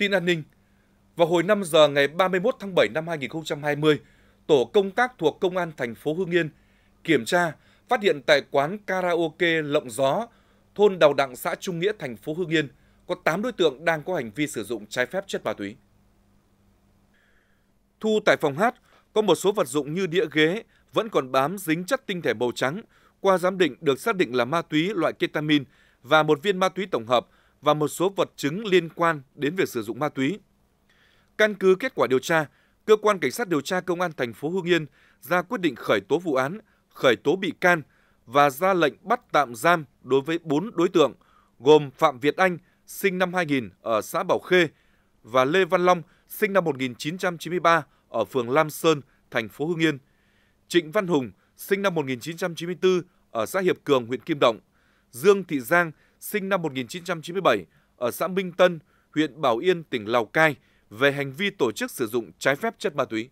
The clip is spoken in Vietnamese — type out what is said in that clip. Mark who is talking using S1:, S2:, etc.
S1: Tin an ninh Vào hồi 5 giờ ngày 31 tháng 7 năm 2020, tổ công tác thuộc Công an thành phố Hưng Yên kiểm tra phát hiện tại quán karaoke Lộng Gió, thôn Đào Đặng, xã Trung Nghĩa, thành phố Hưng Yên, có 8 đối tượng đang có hành vi sử dụng trái phép chất ma túy. Thu tại phòng hát, có một số vật dụng như đĩa ghế vẫn còn bám dính chất tinh thể màu trắng, qua giám định được xác định là ma túy loại ketamin và một viên ma túy tổng hợp – và một số vật chứng liên quan đến việc sử dụng ma túy. Căn cứ kết quả điều tra, cơ quan cảnh sát điều tra công an thành phố Hưng Yên ra quyết định khởi tố vụ án, khởi tố bị can và ra lệnh bắt tạm giam đối với 4 đối tượng gồm Phạm Việt Anh, sinh năm 2000 ở xã Bảo Khê và Lê Văn Long, sinh năm 1993 ở phường Lam Sơn, thành phố Hưng Yên. Trịnh Văn Hùng, sinh năm 1994 ở xã Hiệp Cường, huyện Kim Động. Dương Thị Giang, sinh năm 1997 ở xã Minh Tân, huyện Bảo Yên, tỉnh Lào Cai về hành vi tổ chức sử dụng trái phép chất ma túy.